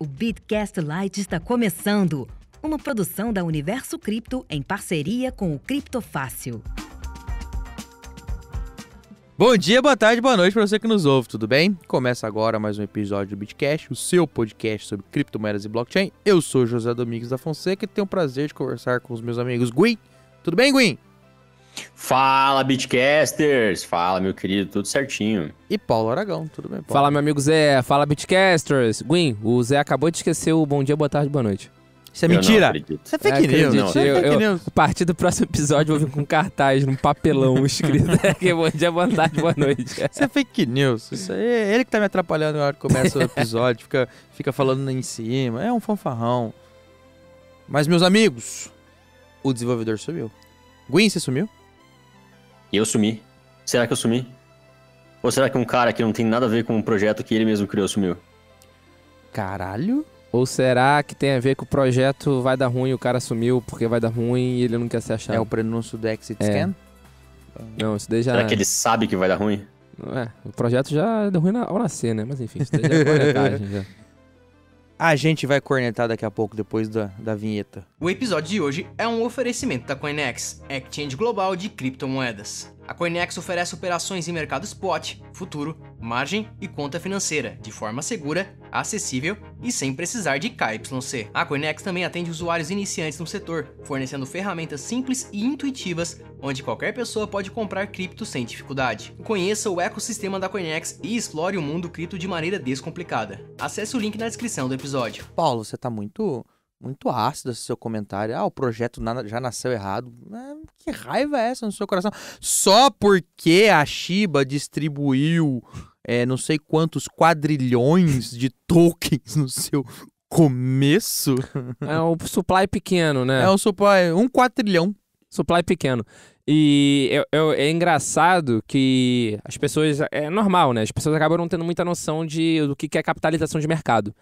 O Bitcast Lite está começando, uma produção da Universo Cripto em parceria com o Cripto Fácil. Bom dia, boa tarde, boa noite para você que nos ouve, tudo bem? Começa agora mais um episódio do Bitcast, o seu podcast sobre criptomoedas e blockchain. Eu sou José Domingos da Fonseca e tenho o prazer de conversar com os meus amigos Gui. Tudo bem, Gui? Fala, Bitcasters! Fala, meu querido, tudo certinho. E Paulo Aragão, tudo bem, Paulo? Fala, meu amigo Zé. Fala, Bitcasters. Gwyn, o Zé acabou de esquecer o bom dia, boa tarde, boa noite. Isso é eu mentira. Isso é fake é, news. Não, isso é fake eu, news. Eu, a partir do próximo episódio eu vou vir com um cartaz, num papelão escrito aqui, bom dia, boa tarde, boa noite. Isso é fake news. Isso aí, é ele que tá me atrapalhando na hora que começa o episódio, fica, fica falando em cima. É um fanfarrão. Mas, meus amigos, o desenvolvedor sumiu. Gwyn, você sumiu? E eu sumi. Será que eu sumi? Ou será que um cara que não tem nada a ver com um projeto que ele mesmo criou sumiu? Caralho? Ou será que tem a ver com o projeto vai dar ruim, e o cara sumiu porque vai dar ruim e ele não quer se achar? É o prenúncio do Exit é. Scan? Não, isso daí já... Será que ele sabe que vai dar ruim? É, o projeto já deu ruim ao nascer, né? Mas enfim, isso daí já é já. A gente vai cornetar daqui a pouco, depois da, da vinheta. O episódio de hoje é um oferecimento da Coinex, exchange global de criptomoedas. A Coinex oferece operações em mercado spot, futuro, margem e conta financeira, de forma segura, acessível e sem precisar de KYC. A Coinex também atende usuários iniciantes no setor, fornecendo ferramentas simples e intuitivas, onde qualquer pessoa pode comprar cripto sem dificuldade. Conheça o ecossistema da Coinex e explore o mundo cripto de maneira descomplicada. Acesse o link na descrição do episódio. Paulo, você está muito muito ácido esse seu comentário. Ah, o projeto já nasceu errado. É, que raiva é essa no seu coração? Só porque a Shiba distribuiu é, não sei quantos quadrilhões de tokens no seu começo. É um supply pequeno, né? É um supply, um quadrilhão. Supply pequeno. E eu, eu, é engraçado que as pessoas. É normal, né? As pessoas acabam não tendo muita noção de, do que é capitalização de mercado.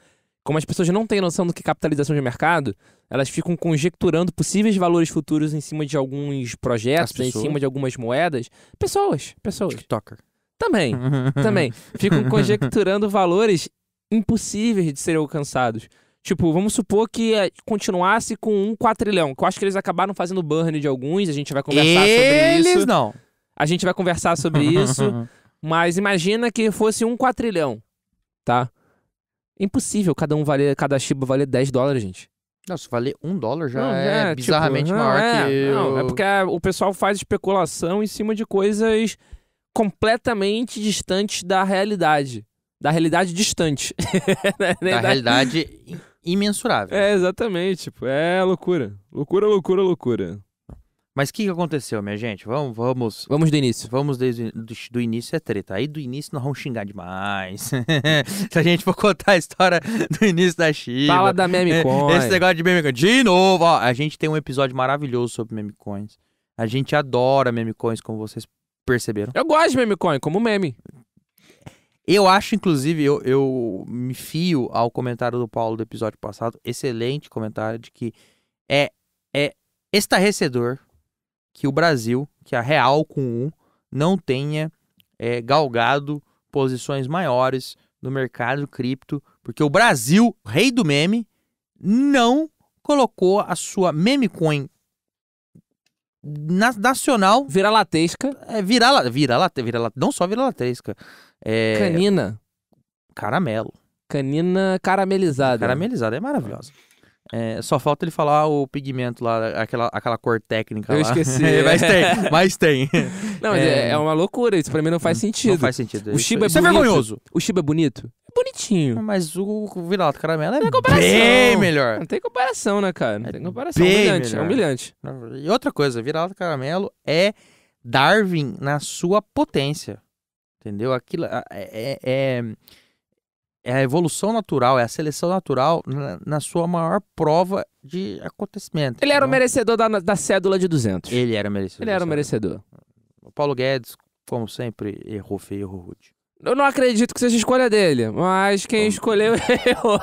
Como as pessoas não têm noção do que é capitalização de mercado, elas ficam conjecturando possíveis valores futuros em cima de alguns projetos, em cima de algumas moedas. Pessoas, pessoas. TikToker. Também, também. Ficam conjecturando valores impossíveis de serem alcançados. Tipo, vamos supor que é, continuasse com um quatrilhão, que eu acho que eles acabaram fazendo burn de alguns, a gente vai conversar eles sobre isso. Eles não. A gente vai conversar sobre isso, mas imagina que fosse um quatrilhão, tá? É impossível cada um valer, cada Shiba valer 10 dólares, gente. Nossa, valer um dólar já não, é, é, bizarramente tipo, maior é, que. Não, é porque o pessoal faz especulação em cima de coisas completamente distantes da realidade. Da realidade distante. da realidade imensurável. É, exatamente. Tipo, é loucura. Loucura, loucura, loucura. Mas o que, que aconteceu, minha gente? Vamos, vamos. Vamos do início. Vamos desde do, do início é treta. Aí do início nós vamos xingar demais. Se a gente for contar a história do início da China. Fala da Memecoin. É, esse negócio de Memecoin. De novo, ó, a gente tem um episódio maravilhoso sobre Memecoins. A gente adora Memecoins, como vocês perceberam. Eu gosto de Memecoin, como meme. Eu acho, inclusive, eu, eu me fio ao comentário do Paulo do episódio passado. Excelente comentário de que é, é estarrecedor que o Brasil, que a Real com um, não tenha é, galgado posições maiores no mercado cripto, porque o Brasil, rei do meme, não colocou a sua meme coin na, nacional vira-latesca, é vira vira vira não só vira-latesca, é, canina, caramelo, canina caramelizada, caramelizada é maravilhosa. É, só falta ele falar o pigmento lá, aquela, aquela cor técnica Eu lá. esqueci. mas tem, mas tem. Não, mas é. é... é uma loucura, isso pra mim não faz sentido. Não faz sentido. O Shiba é isso é, é vergonhoso. O Shiba é bonito? É bonitinho. Mas o Vira-Lata Caramelo é bem melhor. Não tem comparação, né, cara? Não tem comparação. É humilhante, é humilhante. E outra coisa, Vira-Lata Caramelo é Darwin na sua potência. Entendeu? Aquilo é... é é a evolução natural, é a seleção natural na, na sua maior prova de acontecimento. Ele era o merecedor da, da cédula de 200. Ele era o merecedor. Ele era o merecedor. O Paulo Guedes, como sempre, errou feio, errou rude. Eu não acredito que seja escolha dele, mas quem Bom, escolheu errou.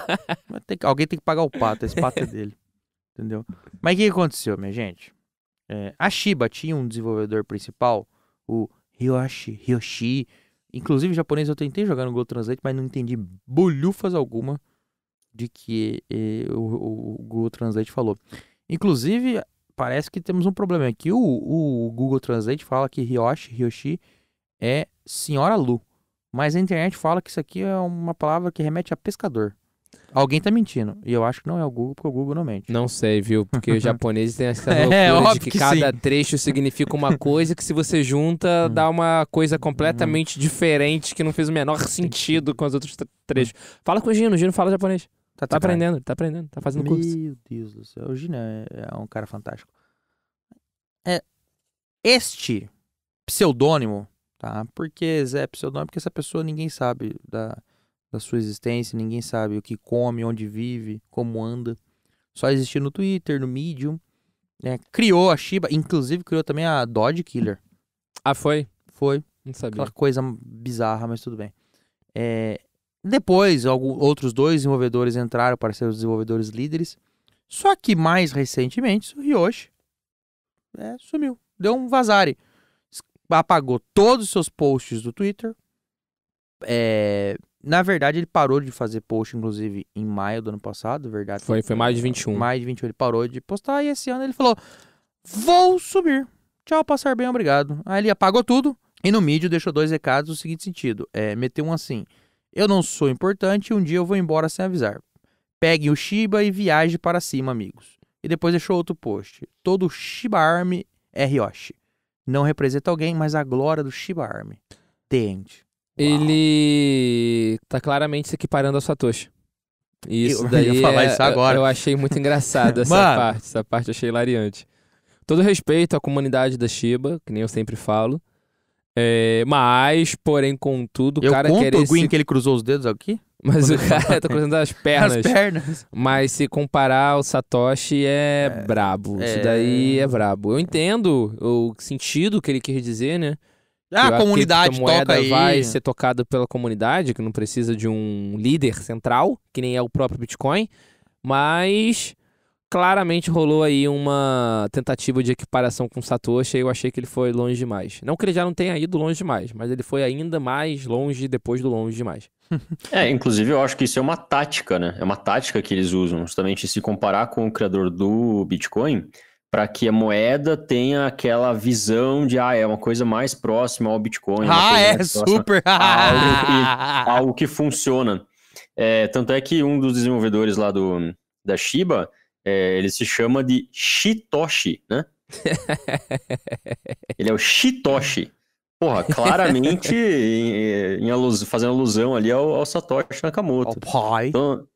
Tem alguém tem que pagar o pato, esse pato é dele. Entendeu? Mas o que aconteceu, minha gente? É, a Shiba tinha um desenvolvedor principal, o Ryoshi, Inclusive, japonês eu tentei jogar no Google Translate, mas não entendi bolhufas alguma de que eh, o, o, Google Translate falou. Inclusive, parece que temos um problema aqui. O, o, Google Translate fala que Ryoshi, Ryoshi é Senhora Lu. Mas a internet fala que isso aqui é uma palavra que remete a pescador. Alguém tá mentindo. E eu acho que não é o Google, porque o Google não mente. Não sei, viu? Porque os japoneses têm essa é, loucura é, de que, que cada sim. trecho significa uma coisa que se você junta hum. dá uma coisa completamente hum. diferente que não fez o menor sentido com os outros trechos. Fala com o Gino, o Gino fala japonês. Tá, tá aprendendo, tá aprendendo, tá fazendo Meu curso. Meu Deus do céu, o Gino é, é um cara fantástico. É, este pseudônimo, tá? Porque é pseudônimo, porque essa pessoa ninguém sabe da da sua existência, ninguém sabe o que come, onde vive, como anda. Só existia no Twitter, no Medium. Né? Criou a Shiba, inclusive criou também a Dodge Killer. Ah, foi? Foi. Não sabia. Aquela coisa bizarra, mas tudo bem. É... Depois, alguns, outros dois desenvolvedores entraram para ser os desenvolvedores líderes. Só que mais recentemente, o Yoshi né, sumiu. Deu um vazare. Apagou todos os seus posts do Twitter. É, na verdade, ele parou de fazer post, inclusive, em maio do ano passado, verdade? Foi, foi mais de 21. É, mais de 21, ele parou de postar e esse ano ele falou: Vou subir. Tchau, passar bem, obrigado. Aí ele apagou tudo e no mídia deixou dois recados no seguinte sentido: é, meteu um assim. Eu não sou importante e um dia eu vou embora sem avisar. Pegue o Shiba e viaje para cima, amigos. E depois deixou outro post. Todo Shiba Army é Ryoshi. Não representa alguém, mas a glória do Shiba Army. Tente ele tá claramente se equiparando ao Satoshi. isso eu daí falar é, isso agora. eu achei muito engraçado essa Mano. parte, essa parte eu achei hilariante. Todo respeito à comunidade da Shiba, que nem eu sempre falo. É, mas, porém, contudo, o cara querer. O que ele cruzou os dedos aqui? Mas Quando o cara tá cruzando as pernas. As pernas. Mas se comparar o Satoshi é, é brabo. É... Isso daí é brabo. Eu entendo o sentido que ele quer dizer, né? Ah, a comunidade a toca aí. vai ser tocada pela comunidade, que não precisa de um líder central, que nem é o próprio Bitcoin, mas claramente rolou aí uma tentativa de equiparação com Satoshi e eu achei que ele foi longe demais. Não que ele já não tenha ido longe demais, mas ele foi ainda mais longe depois do longe demais. é, inclusive eu acho que isso é uma tática, né? É uma tática que eles usam, justamente se comparar com o criador do Bitcoin, para que a moeda tenha aquela visão de ah, é uma coisa mais próxima ao Bitcoin. Ah, é super! algo, que, algo que funciona. É, tanto é que um dos desenvolvedores lá do, da Shiba, é, ele se chama de Shitoshi, né? ele é o Shitoshi. Porra, claramente em, em fazendo alusão ali ao, ao Satoshi Nakamoto. Ao pai. Então,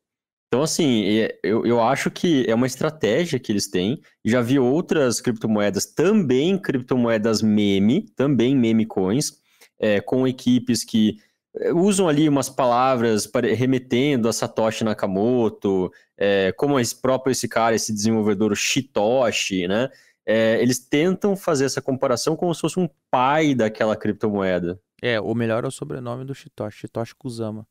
então, assim, é, eu, eu acho que é uma estratégia que eles têm. Já vi outras criptomoedas, também criptomoedas meme, também meme coins, é, com equipes que é, usam ali umas palavras remetendo a Satoshi Nakamoto, é, como esse próprio esse cara, esse desenvolvedor, o Shitoshi, né? É, eles tentam fazer essa comparação como se fosse um pai daquela criptomoeda. É, o melhor, é o sobrenome do Shitoshi, Shitoshi Kusama.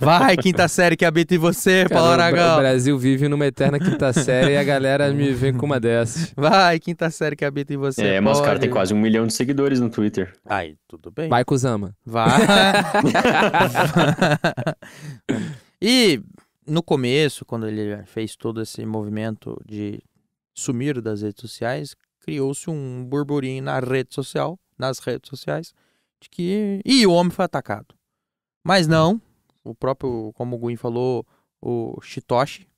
Vai, quinta série que habita em você, Cara, Paulo Aragão. O Brasil vive numa eterna quinta série e a galera me vem com uma dessas. Vai, quinta série que habita em você. É, mas o cara tem quase um milhão de seguidores no Twitter. Aí, tudo bem. Vai, Kuzama. Vai. e no começo, quando ele fez todo esse movimento de sumir das redes sociais, criou-se um burburinho na rede social, nas redes sociais, de que. E o homem foi atacado. Mas né. não, o próprio, como o Guin falou, o Shitoshi.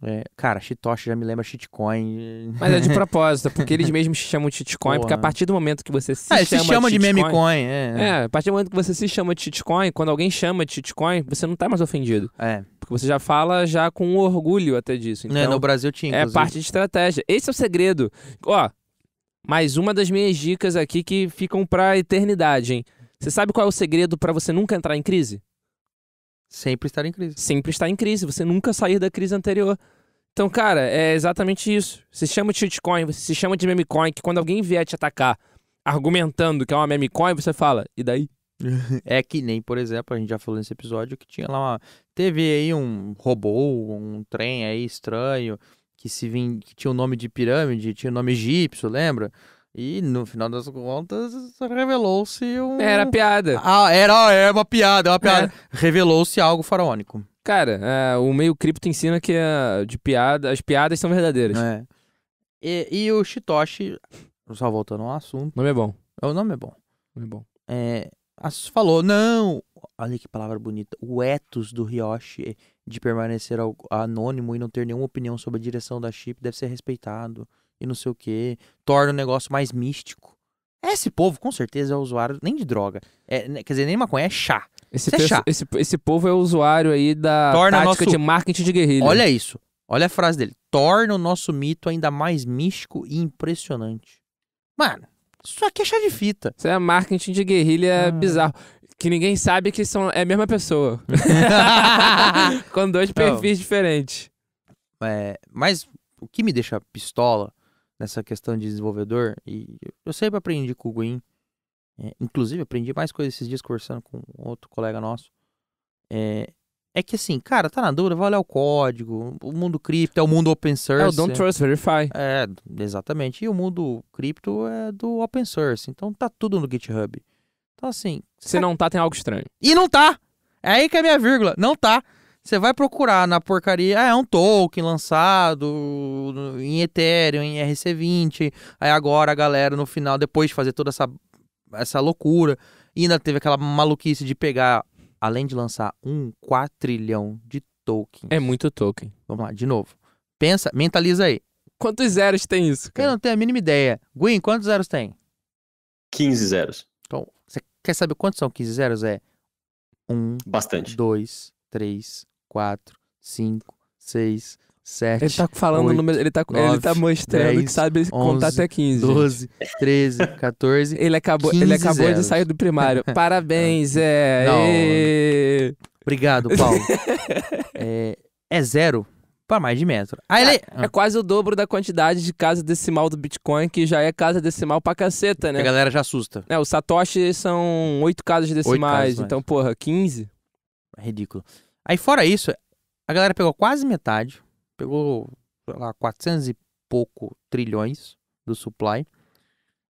É, cara, Shitoshi já me lembra shitcoin. Mas é de propósito, é porque eles mesmos chamam de shitcoin, porque a partir do momento que você se ah, chama, se chama de, de memecoin. É, é. a partir do momento que você se chama de shitcoin, quando alguém chama de shitcoin, você não tá mais ofendido. É. Porque você já fala já com orgulho até disso. Né, então, é, no Brasil tinha. É inclusive. É parte de estratégia. Esse é o segredo. Ó, mais uma das minhas dicas aqui que ficam pra eternidade, hein? Você sabe qual é o segredo para você nunca entrar em crise? Sempre estar em crise. Sempre estar em crise, você nunca sair da crise anterior. Então, cara, é exatamente isso. Se chama de shitcoin, você se chama de memecoin, que quando alguém vier te atacar argumentando que é uma memecoin, você fala, e daí? é que nem, por exemplo, a gente já falou nesse episódio que tinha lá uma. Teve aí um robô, um trem aí estranho, que se vin... que tinha o nome de pirâmide, tinha o nome egípcio, lembra? E no final das contas, revelou-se um. Era piada. Ah, era, era é uma piada, é uma piada. É. Revelou-se algo faraônico. Cara, é, o meio cripto ensina que a, é de piada, as piadas são verdadeiras. É. E, e o Shitoshi, só voltando ao assunto. O nome é bom. O nome é bom. O nome é bom. É, falou, não, olha que palavra bonita, o ethos do Ryoshi de permanecer anônimo e não ter nenhuma opinião sobre a direção da chip deve ser respeitado e não sei o que, torna o negócio mais místico. Esse povo, com certeza, é usuário nem de droga. É, né, quer dizer, nem maconha, é chá. Esse, é chá. esse, esse povo é usuário aí da Torna tática nosso... de marketing de guerrilha. Olha isso. Olha a frase dele. Torna o nosso mito ainda mais místico e impressionante. Mano, isso aqui é chá de fita. Isso é marketing de guerrilha ah. bizarro. Que ninguém sabe que são, é a mesma pessoa. Com dois perfis Não. diferentes. É, mas o que me deixa pistola nessa questão de desenvolvedor. E eu sempre aprendi com o Green. É, inclusive, aprendi mais coisas esses dias conversando com outro colega nosso. É, é que assim, cara, tá na dura, vai olhar o código. O mundo cripto é o mundo open source. É o Don't Trust Verify. É, exatamente. E o mundo cripto é do open source. Então tá tudo no GitHub. Então assim. Se tá... não tá, tem algo estranho. E não tá! É aí que é a minha vírgula. Não tá. Você vai procurar na porcaria, ah, é um token lançado em Ethereum, em RC20. Aí agora a galera no final, depois de fazer toda essa, essa loucura, ainda teve aquela maluquice de pegar, além de lançar um quatrilhão de tokens. É muito token. Vamos lá, de novo. Pensa, mentaliza aí. Quantos zeros tem isso? Cara? Eu não tenho a mínima ideia. Gwen, quantos zeros tem? 15 zeros. Então, você quer saber quantos são 15 zeros? É um, bastante. Dois, três, 4, 5, 6, 7. Ele tá falando 8, número. Ele tá, 9, ele tá mostrando 10, que sabe 11, contar até 15. 12, 13, 14. ele acabou, ele acabou zeros. de sair do primário. Parabéns, é. Não, e... Obrigado, Paulo. é, é zero para mais de metro. Aí é, ele... é, quase o dobro da quantidade de casa decimal do Bitcoin, que já é casa decimal pra caceta, né? A galera já assusta. É, o Satoshi são oito casas decimais, 8 casas então, porra, 15? É ridículo. Aí fora isso, a galera pegou quase metade, pegou lá 400 e pouco trilhões do supply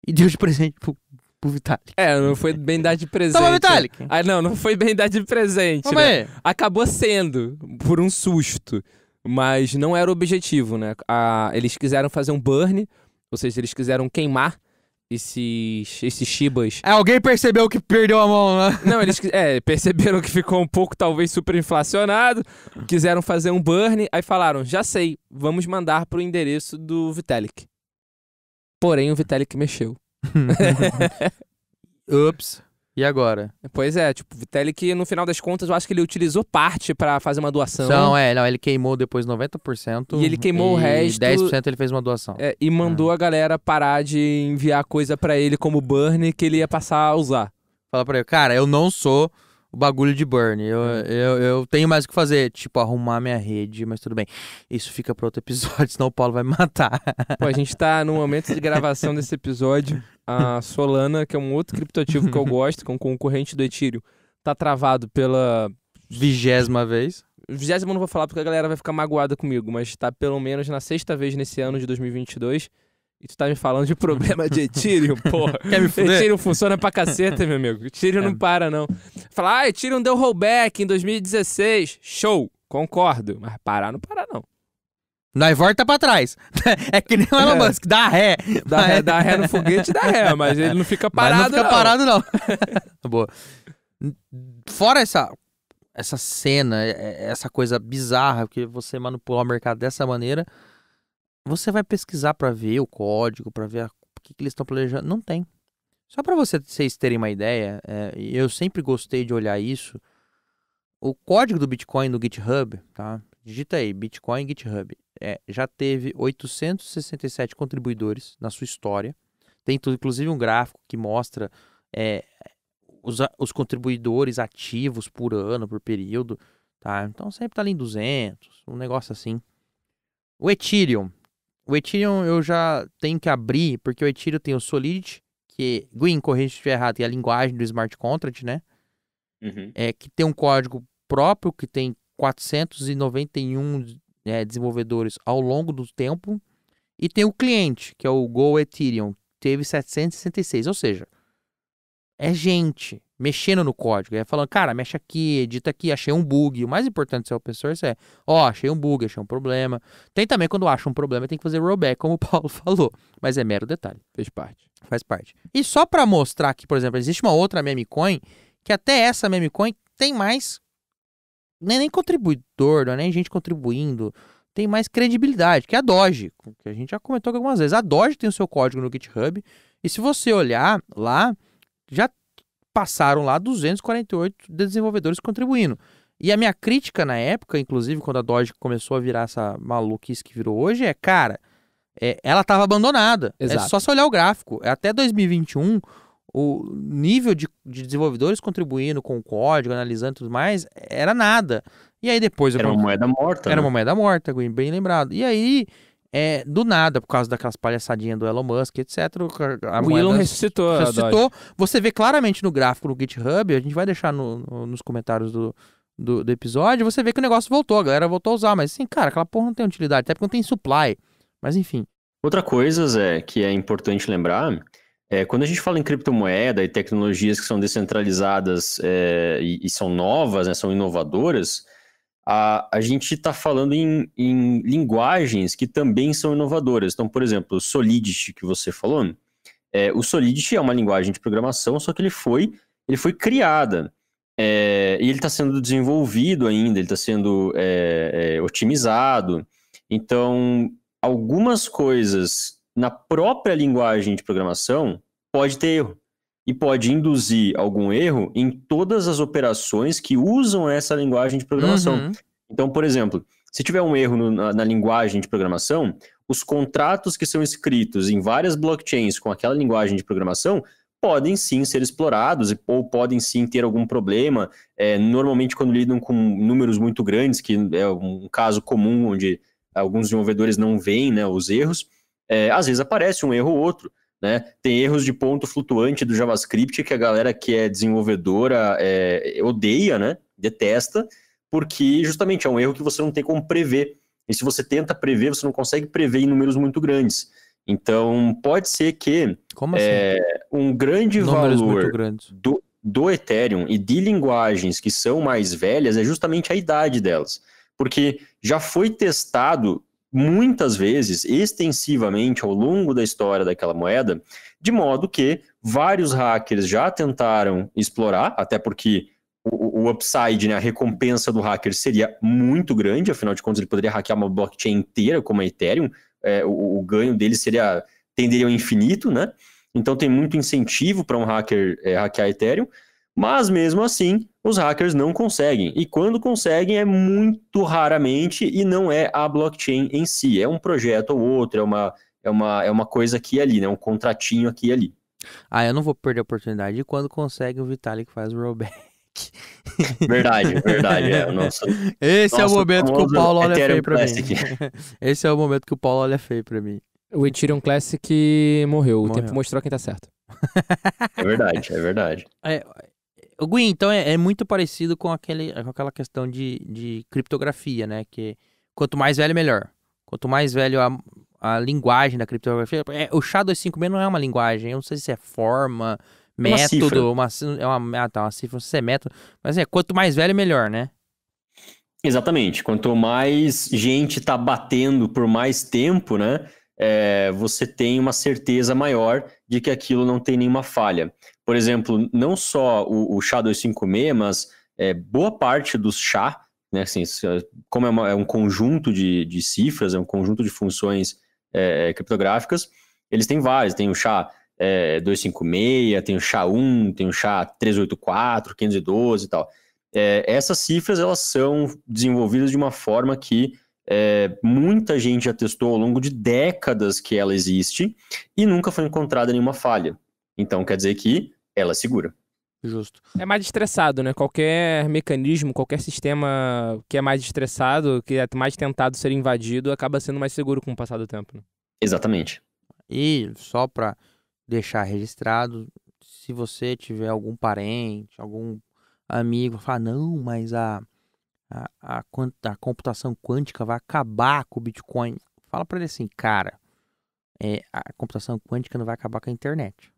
e deu de presente pro, pro Vitalik. É, não foi bem dar de presente. Toma, né? Vitalik! Ah, não, não foi bem dar de presente. Né? Acabou sendo, por um susto. Mas não era o objetivo, né? Ah, eles quiseram fazer um burn, ou seja, eles quiseram queimar esses esses chibas. É, alguém percebeu que perdeu a mão, né? Não, eles é, perceberam que ficou um pouco talvez superinflacionado, quiseram fazer um burn, aí falaram: "Já sei, vamos mandar pro endereço do Vitalik". Porém o Vitalik mexeu. Ups. E agora? Pois é, tipo, Vitelli que no final das contas eu acho que ele utilizou parte para fazer uma doação. Não, é, não, ele queimou depois 90%. E ele queimou e o resto. 10% ele fez uma doação. É, e mandou é. a galera parar de enviar coisa para ele como burn que ele ia passar a usar. Fala para ele, cara, eu não sou o bagulho de burn. Eu, uhum. eu, eu tenho mais o que fazer, tipo, arrumar minha rede, mas tudo bem. Isso fica para outro episódio, senão o Paulo vai me matar. Pô, a gente tá no momento de gravação desse episódio. A Solana, que é um outro criptoativo que eu gosto, que é um concorrente do Ethereum, tá travado pela. Vigésima vez. Vigésima não vou falar porque a galera vai ficar magoada comigo, mas tá pelo menos na sexta vez nesse ano de 2022. E tu tá me falando de problema de Ethereum, porra. Quer me fuder? Ethereum funciona pra caceta, meu amigo. Ethereum é. não para, não. Falar, ah, tira um deu rollback em 2016. Show, concordo. Mas parar não parar, não. Nós volta tá pra trás. é que nem o Elon é. Musk, dá ré. Dá ré, dá ré no foguete, dá ré, mas ele não fica parado, mas não. fica não. parado, não. Boa. Fora essa, essa cena, é, é, essa coisa bizarra, que você manipular o mercado dessa maneira, você vai pesquisar para ver o código, para ver o que, que eles estão planejando. Não tem. Só para vocês terem uma ideia, é, eu sempre gostei de olhar isso. O código do Bitcoin no GitHub, tá? Digita aí, Bitcoin GitHub. É, já teve 867 contribuidores na sua história. Tem inclusive um gráfico que mostra é, os, os, contribuidores ativos por ano, por período. Tá? Então sempre tá ali em 200, um negócio assim. O Ethereum. O Ethereum eu já tenho que abrir, porque o Ethereum tem o Solidity, que. Gwyn, corrija se estiver errado, e é a linguagem do smart contract, né? Uhum. É, que tem um código próprio, que tem 491 é, né, desenvolvedores ao longo do tempo. E tem o cliente, que é o Go Ethereum, teve 766. Ou seja, é gente mexendo no código, é falando, cara, mexe aqui, edita aqui, achei um bug. O mais importante do seu open source é, ó, oh, achei um bug, achei um problema. Tem também quando acha um problema, tem que fazer rollback, como o Paulo falou, mas é mero detalhe, fez parte. Faz parte. E só para mostrar que, por exemplo, existe uma outra meme coin que até essa meme coin tem mais nem é nem contribuidor, não é nem gente contribuindo, tem mais credibilidade, que é a Doge, que a gente já comentou algumas vezes. A Doge tem o seu código no GitHub, e se você olhar lá, já passaram lá 248 desenvolvedores contribuindo. E a minha crítica na época, inclusive quando a Doge começou a virar essa maluquice que virou hoje, é, cara, é, ela estava abandonada. É Exato. É só se olhar o gráfico. É até 2021, o nível de, de desenvolvedores contribuindo com o código, analisando e tudo mais, era nada. E aí depois... Era uma moeda morta. Era né? uma moeda morta, bem lembrado. E aí... É, do nada, por causa daquelas palhaçadinhas do Elon Musk, etc. o Elon ressuscitou. Ressuscitou. Você vê claramente no gráfico no GitHub, a gente vai deixar no, no, nos comentários do, do, do, episódio, você vê que o negócio voltou, a galera voltou a usar, mas assim, cara, aquela porra não tem utilidade, até porque não tem supply. Mas enfim. Outra coisa, Zé, que é importante lembrar, é, quando a gente fala em criptomoeda e tecnologias que são descentralizadas é, e, e, são novas, né, são inovadoras, a, a gente está falando em, em, linguagens que também são inovadoras. Então, por exemplo, o Solidity que você falou, é, o Solidity é uma linguagem de programação, só que ele foi, ele foi criada. É, e ele está sendo desenvolvido ainda, ele está sendo é, é, otimizado. Então, algumas coisas na própria linguagem de programação pode ter erro e pode induzir algum erro em todas as operações que usam essa linguagem de programação. Uhum. Então, por exemplo, se tiver um erro no, na, na, linguagem de programação, os contratos que são escritos em várias blockchains com aquela linguagem de programação podem sim ser explorados ou podem sim ter algum problema. É, normalmente, quando lidam com números muito grandes, que é um caso comum onde alguns desenvolvedores não veem né, os erros, é, às vezes aparece um erro ou outro. Né? Tem erros de ponto flutuante do JavaScript que a galera que é desenvolvedora é, odeia, né? detesta, porque justamente é um erro que você não tem como prever. E se você tenta prever, você não consegue prever em números muito grandes. Então, pode ser que é, assim? é, um grande números valor do, do Ethereum e de linguagens que são mais velhas é justamente a idade delas porque já foi testado muitas vezes, extensivamente ao longo da história daquela moeda, de modo que vários hackers já tentaram explorar, até porque o, o upside, né, a recompensa do hacker seria muito grande, afinal de contas ele poderia hackear uma blockchain inteira como a Ethereum, é, o, o, ganho dele seria tenderia ao infinito, né? Então tem muito incentivo para um hacker é, hackear Ethereum, mas mesmo assim, os hackers não conseguem. E quando conseguem, é muito raramente e não é a blockchain em si. É um projeto ou outro, é uma, é uma, é uma coisa aqui e ali, né? um contratinho aqui e ali. Ah, eu não vou perder a oportunidade. E quando consegue, o Vitalik faz o rollback. Verdade, verdade. É, nossa, Esse é nossa, é o momento que o Paulo olha feio pra Classic. mim. Esse é o momento que o Paulo olha feio pra mim. O Ethereum Classic morreu. morreu. O tempo mostrou quem tá certo. É verdade, é verdade. É, o Gui, então, é, é, muito parecido com, aquele, com aquela questão de, de criptografia, né? Que quanto mais velho, melhor. Quanto mais velho a, a linguagem da criptografia. É, o SHA-256 não é uma linguagem, eu não sei se é forma, é método, uma cifra. Uma, é uma, ah, tá, uma cifra, não sei se é método. Mas é, quanto mais velho, melhor, né? Exatamente. Quanto mais gente está batendo por mais tempo, né? É, você tem uma certeza maior de que aquilo não tem nenhuma falha por exemplo, não só o, o chá 256, mas é, boa parte dos chá, né, assim, é, como é, uma, é um conjunto de, de, cifras, é um conjunto de funções é, é criptográficas, eles têm vários, tem o chá é, 256, tem o chá 1, tem o chá 384, 512 e tal. É, essas cifras, elas são desenvolvidas de uma forma que muita gente já testou ao longo de décadas que ela existe e nunca foi encontrada nenhuma falha. Então, quer dizer que ela segura. Justo. É mais estressado, né? Qualquer mecanismo, qualquer sistema que é mais estressado, que é mais tentado ser invadido, acaba sendo mais seguro com o passar do tempo. Né? Exatamente. E só para deixar registrado, se você tiver algum parente, algum amigo, falar, não, mas a, a, a, a computação quântica vai acabar com o Bitcoin. Fala para ele assim, cara, é, a computação quântica não vai acabar com a internet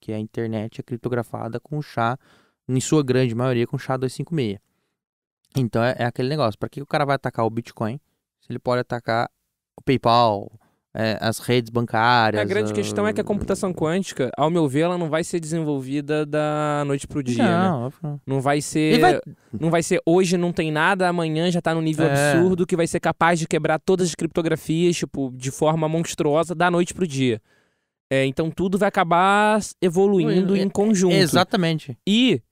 que a internet é criptografada com chá, em sua grande maioria, com chá 256. Então é, é aquele negócio, para que o cara vai atacar o Bitcoin se ele pode atacar o PayPal, é, as redes bancárias. A grande a... Ah, questão é que a computação quântica, ao meu ver, ela não vai ser desenvolvida da noite pro dia, não, né? Não vai ser, vai... não vai ser hoje não tem nada, amanhã já tá no nível é. absurdo que vai ser capaz de quebrar todas as criptografias, tipo, de forma monstruosa da noite pro dia. É, então tudo vai acabar evoluindo é, em é, conjunto. Exatamente. E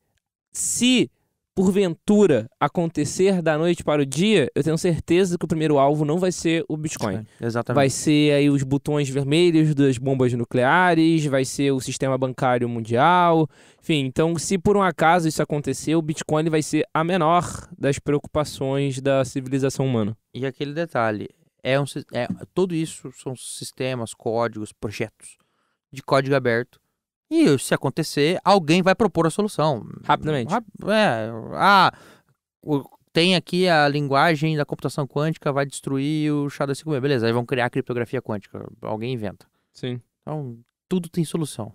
se porventura acontecer da noite para o dia, eu tenho certeza que o primeiro alvo não vai ser o Bitcoin. Exatamente. Vai ser aí os botões vermelhos das bombas nucleares, vai ser o sistema bancário mundial, enfim. Então, se por um acaso isso acontecer, o Bitcoin vai ser a menor das preocupações da civilização humana. E aquele detalhe, é um é, tudo isso são sistemas, códigos, projetos de código aberto. E se acontecer, alguém vai propor a solução. Rapidamente. É, ah, tem aqui a linguagem da computação quântica, vai destruir o da 256 Beleza, aí vão criar a criptografia quântica. Alguém inventa. Sim. Então, tudo tem solução.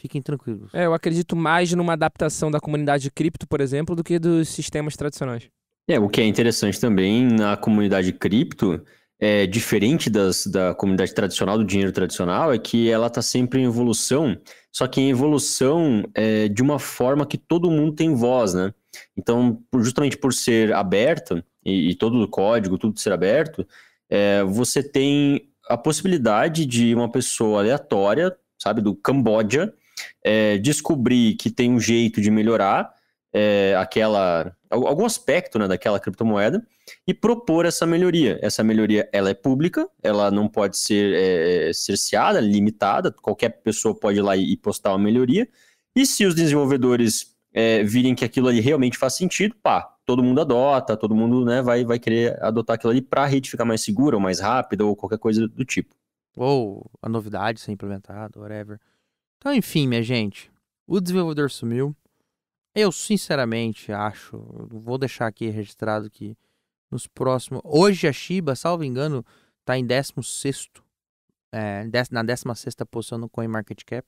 Fiquem tranquilos. É, eu acredito mais numa adaptação da comunidade cripto, por exemplo, do que dos sistemas tradicionais. É, o que é interessante também na comunidade cripto é, diferente das, da comunidade tradicional, do dinheiro tradicional, é que ela está sempre em evolução, só que em evolução é, de uma forma que todo mundo tem voz, né? Então, justamente por ser aberta, e, e todo o código, tudo ser aberto, é, você tem a possibilidade de uma pessoa aleatória, sabe, do Camboja, é, descobrir que tem um jeito de melhorar é, aquela algum aspecto né, daquela criptomoeda e propor essa melhoria. Essa melhoria ela é pública, ela não pode ser é, é cerceada, limitada, qualquer pessoa pode ir lá e postar uma melhoria. E se os desenvolvedores é, virem que aquilo ali realmente faz sentido, pá, todo mundo adota, todo mundo né, vai, vai querer adotar aquilo ali para a rede ficar mais segura ou mais rápida ou qualquer coisa do tipo. Ou a novidade ser implementada, whatever. Então, enfim, minha gente, o desenvolvedor sumiu, eu sinceramente acho, vou deixar aqui registrado que nos próximos. Hoje a Shiba, salvo engano, está em 16. É, na 16 posição no CoinMarketCap,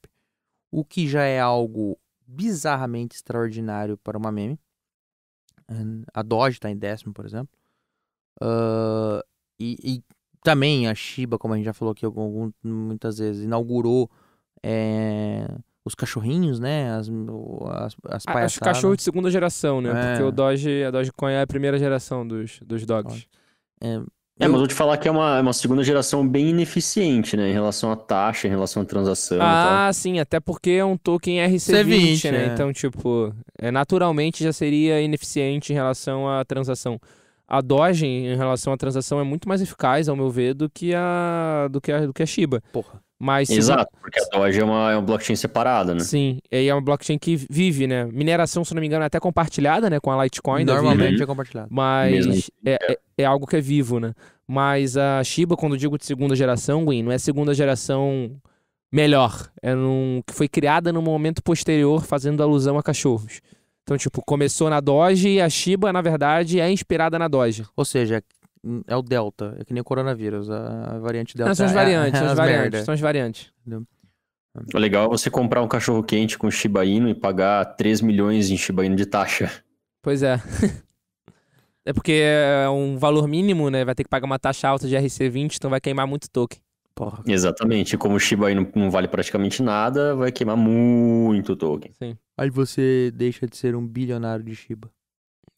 o que já é algo bizarramente extraordinário para uma meme. Hum, a Doge está em décimo, por exemplo. Uh, e, e, também a Shiba, como a gente já falou aqui algum, muitas vezes, inaugurou é, os cachorrinhos, né? As, as, as ah, Acho cachorro de segunda geração, né? É. Porque o Doge, a Dogecoin é a primeira geração dos, dos dogs. É, é mas vou te falar que é uma, é uma segunda geração bem ineficiente, né? Em relação à taxa, em relação à transação. Ah, sim, até porque é um token RC20, C20, é né? É. Então, tipo, é, naturalmente já seria ineficiente em relação à transação. A Doge, em relação à transação, é muito mais eficaz, ao meu ver, do que a, do que a, do que a Shiba. Porra. Mas Exato, se... porque a Doge é uma, é uma blockchain separada, né? Sim, e é uma blockchain que vive, né? Mineração, se não me engano, é até compartilhada, né? Com a Litecoin. Né? Normalmente vive, é compartilhada. Mas assim, é, é, é, é, algo que é vivo, né? Mas a Shiba, quando digo de segunda geração, Win, não é segunda geração melhor. É num, que foi criada num momento posterior, fazendo alusão a cachorros. Então, tipo, começou na Doge e a Shiba, na verdade, é inspirada na Doge. Ou seja, é o Delta, é que nem o coronavírus, a variante Delta. Não, são as é variantes, é, são as, as variantes, são as variantes. É legal você comprar um cachorro quente com Shiba Inu e pagar 3 milhões em Shiba Inu de taxa. Pois é. é porque é um valor mínimo, né? Vai ter que pagar uma taxa alta de RC20, então vai queimar muito token. Porra. Exatamente. Como o Shiba Inu não vale praticamente nada, vai queimar muito token. Sim. Aí você deixa de ser um bilionário de Shiba.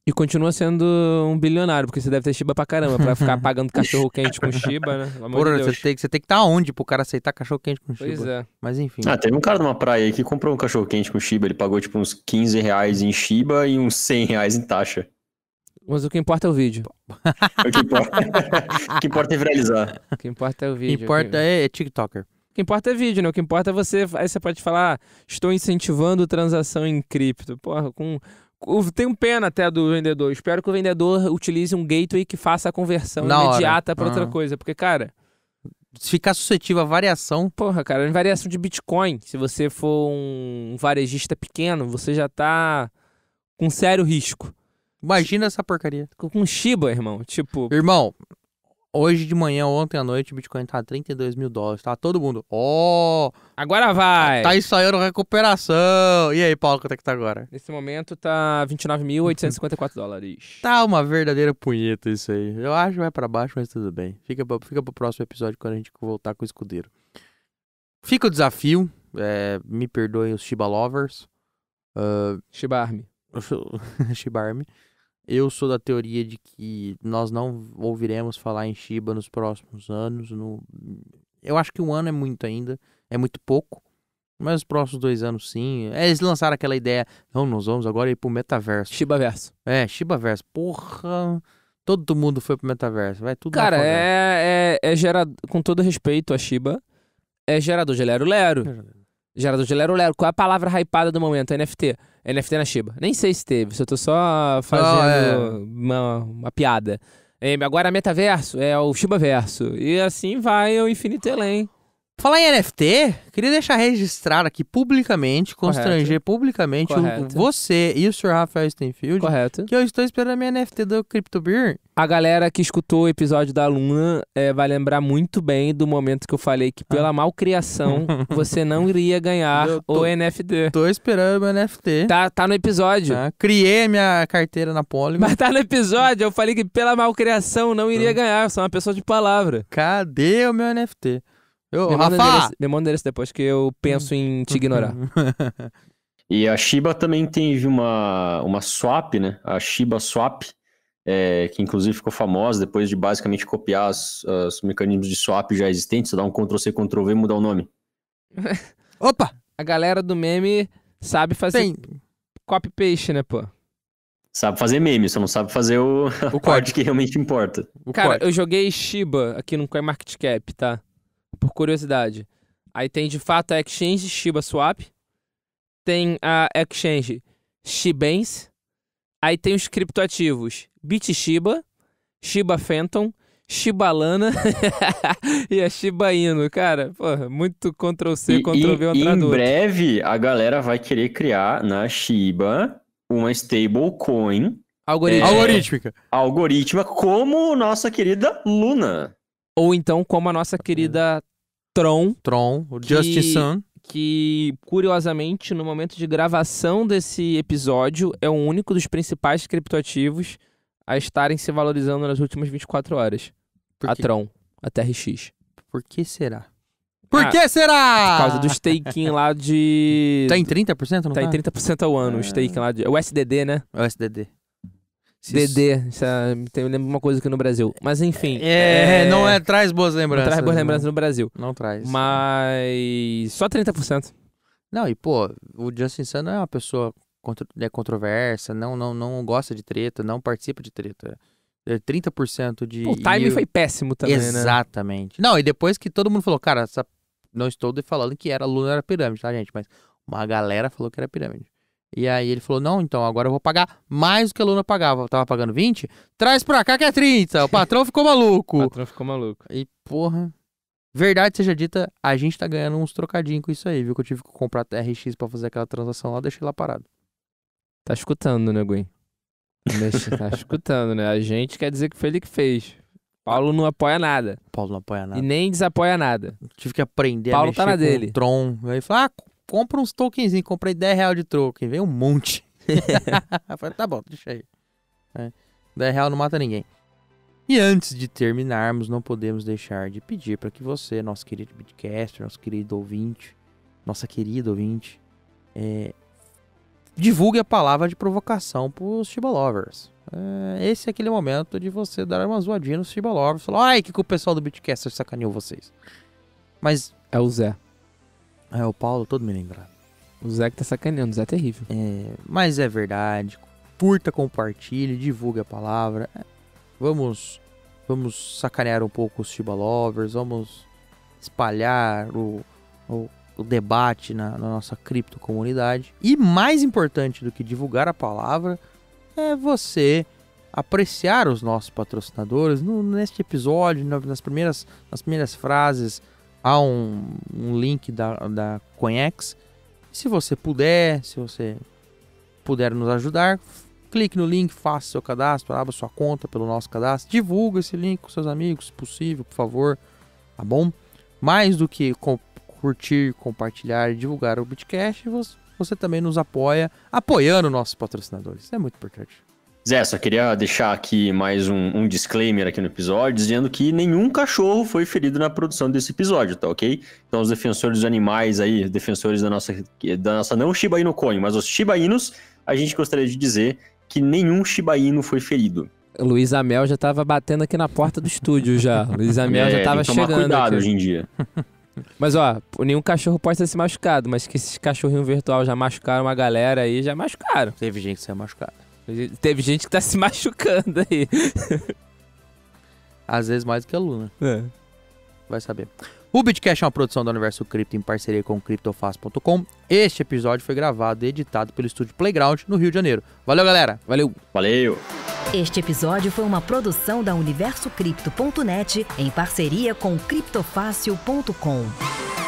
E continua sendo um bilionário, porque você deve ter Shiba pra caramba, pra ficar pagando cachorro quente com Shiba, né? Porra, de você tem, você tem que estar tá onde pro cara aceitar cachorro quente com Shiba? Pois é. Mas enfim. Ah, teve um cara numa praia aí que comprou um cachorro quente com Shiba, ele pagou tipo uns 15 reais em Shiba e uns 100 reais em taxa. Mas o que importa é o vídeo. o que importa, o que importa é viralizar. O que importa é o vídeo. O que importa é, é TikToker. O que importa é vídeo, né? O que importa é você. Aí você pode falar, ah, estou incentivando transação em cripto. Porra, com, tenho pena até do vendedor. Espero que o vendedor utilize um gateway que faça a conversão Na imediata para outra ah. coisa. Porque, cara. Ficar suscetível à variação. Porra, cara, variação de Bitcoin. Se você for um varejista pequeno, você já tá com sério risco. Imagina essa porcaria. Com Shiba, irmão. Tipo. Irmão, Hoje de manhã, ontem à noite, o Bitcoin tá 32 mil dólares, tá? Todo mundo, ó! Oh, agora vai! Tá ensaiando recuperação! E aí, Paulo, quanto é que tá agora? Nesse momento tá 29.854 dólares. Tá uma verdadeira punheta isso aí. Eu acho que vai para baixo, mas tudo bem. Fica, para fica pro próximo episódio quando a gente voltar com o escudeiro. Fica o desafio, é, me perdoem os Shiba Lovers. Uh, Shibarme. Eu sou da teoria de que nós não ouviremos falar em Shiba nos próximos anos. No... Eu acho que um ano é muito ainda, é muito pouco. Mas os próximos dois anos, sim. eles lançaram aquela ideia. Não, nós vamos agora ir pro metaverso. Shibaverso. É, Shibaverso. Porra. Todo mundo foi pro metaverso. Vai tudo Cara, é, é, é gerador. Com todo respeito a Shiba, é gerador de Lero Lero. É gerador. Gerador de Lero Lero. Qual é a palavra hypada do momento? NFT. NFT na Shiba. Nem sei se teve, se eu tô só fazendo oh, é. uma, uma, piada. É, agora metaverso é o Shiba Verso. E assim vai o infinito além. Falar em NFT, queria deixar registrado aqui publicamente, constranger Correto. publicamente Correto. O, você e o Sr. Rafael Stenfield. Correto. Que eu estou esperando a minha NFT do CryptoBeer. A galera que escutou o episódio da Luna é, vai lembrar muito bem do momento que eu falei que pela ah. malcriação você não iria ganhar tô, o NFT. Tô esperando o meu NFT. Tá, tá no episódio. Tá. criei minha carteira na Polygon. Mas tá no episódio, eu falei que pela malcriação não iria ganhar, eu sou uma pessoa de palavra. Cadê o meu NFT? Ô, me Rafa! Manda me manda endereço depois que eu penso em te ignorar. e a Shiba também teve uma, uma swap, né? A Shiba Swap, é, que inclusive ficou famosa depois de basicamente copiar os mecanismos de swap já existentes. Você dá um Ctrl-C, Ctrl-V e mudar o nome. Opa! A galera do meme sabe fazer copy-paste, né, pô? Sabe fazer meme, só não sabe fazer o, o código que realmente importa. O Cara, eu joguei Shiba aqui no CoinMarketCap, tá? por curiosidade. Aí tem de fato a exchange Shiba Swap, tem a exchange Shibens, aí tem os criptoativos BitShiba, Shiba Phantom, Shiba Lana e a Shiba Inu. Cara, porra, muito Ctrl C, Ctrl V e, Em breve a galera vai querer criar na Shiba uma stablecoin Algorítmica. É, algorítmica. Algorítmica, como nossa querida Luna. Ou então como a nossa querida Tron. Tron, o que... Justin Sun que, curiosamente, no momento de gravação desse episódio, é o único dos principais criptoativos a estarem se valorizando nas últimas 24 horas. Por a quê? Tron, a TRX. Por que será? Por ah, que será? Por causa do staking lá de... Tá em 30%, não tá? Tá em 30% ao ano é... o ah. staking lá de... É o SDD, né? É o SDD. Dedê, é, tem eu lembro uma coisa aqui no Brasil. Mas enfim. É, é... é não é, traz boas lembranças. Não traz boas né? lembranças no Brasil. Não traz. Mas só 30%. Não, e pô, o Justin Sun é uma pessoa contro é controversa, não, não, não gosta de treta, não participa de treta. 30% é de. O time foi péssimo também, né? Exatamente. Né? Não, e depois que todo mundo falou, cara, essa... não estou falando que era Luna era pirâmide, tá, gente? Mas uma galera falou que era pirâmide. E aí ele falou: não, então agora eu vou pagar mais do que a Luna pagava. Eu tava pagando 20, traz pra cá que é 30. O patrão ficou maluco. o patrão ficou maluco. E, porra. Verdade seja dita, a gente tá ganhando uns trocadinhos com isso aí, viu? Que eu tive que comprar RX pra fazer aquela transação lá, deixei lá parado. Tá escutando, né, Gwen? tá escutando, né? A gente quer dizer que foi ele que fez. Paulo não apoia nada. Paulo não apoia nada. E nem desapoia nada. Eu tive que aprender Paulo a tá mexer tá na dele. Tron. Aí fala, ah, compra uns tokenzinhos, comprei 10 reais de troco, veio um monte. Falei, tá bom, deixa aí. É, 10 reais não mata ninguém. E antes de terminarmos, não podemos deixar de pedir para que você, nosso querido podcaster, nosso querido ouvinte, nossa querida ouvinte, é, divulgue a palavra de provocação para os Shiba Lovers. É, esse é aquele momento de você dar uma zoadinha nos Shiba Lovers. Falar, ai, que, que o pessoal do Bitcaster sacaneou vocês. Mas. É o Zé. É, o Paulo todo me melindrado. O Zé que tá sacaneando, o Zé é terrível. É, mas é verdade. Curta, compartilhe, divulgue a palavra. É, vamos vamos sacanear um pouco os Chiba Lovers, vamos espalhar o, o, o debate na, na nossa cripto comunidade. E mais importante do que divulgar a palavra é você apreciar os nossos patrocinadores no, neste episódio, nas primeiras, nas primeiras frases há um, um link da, da Conhex. Se você puder, se você puder nos ajudar, clique no link, faça seu cadastro, abra sua conta pelo nosso cadastro, divulga esse link com seus amigos, se possível, por favor, tá bom? Mais do que co curtir, compartilhar e divulgar o Bitcash você, você também nos apoia apoiando nossos patrocinadores. É muito importante. Zé, só queria deixar aqui mais um, um, disclaimer aqui no episódio, dizendo que nenhum cachorro foi ferido na produção desse episódio, tá ok? Então os defensores dos animais aí, defensores da nossa, da nossa não Shiba Inu Coin, mas os Shiba Inus, a gente gostaria de dizer que nenhum Shiba Inu foi ferido. Luiz Amel já tava batendo aqui na porta do estúdio já. Luiz Amel é, já tava tem que tomar chegando. cuidado aqui. hoje em dia. Mas ó, nenhum cachorro pode ter se machucado, mas que esses cachorrinhos virtual já machucaram uma galera aí, já machucaram. Teve gente que se machucada. Teve gente que tá se machucando aí. Às vezes mais do que a Luna. É. Vai saber. O Bitcast é uma produção da Universo Cripto em parceria com criptofaz.com. Este episódio foi gravado e editado pelo estúdio Playground no Rio de Janeiro. Valeu, galera. Valeu. Valeu. Este episódio foi uma produção da Cripto.net em parceria com criptofácil.com.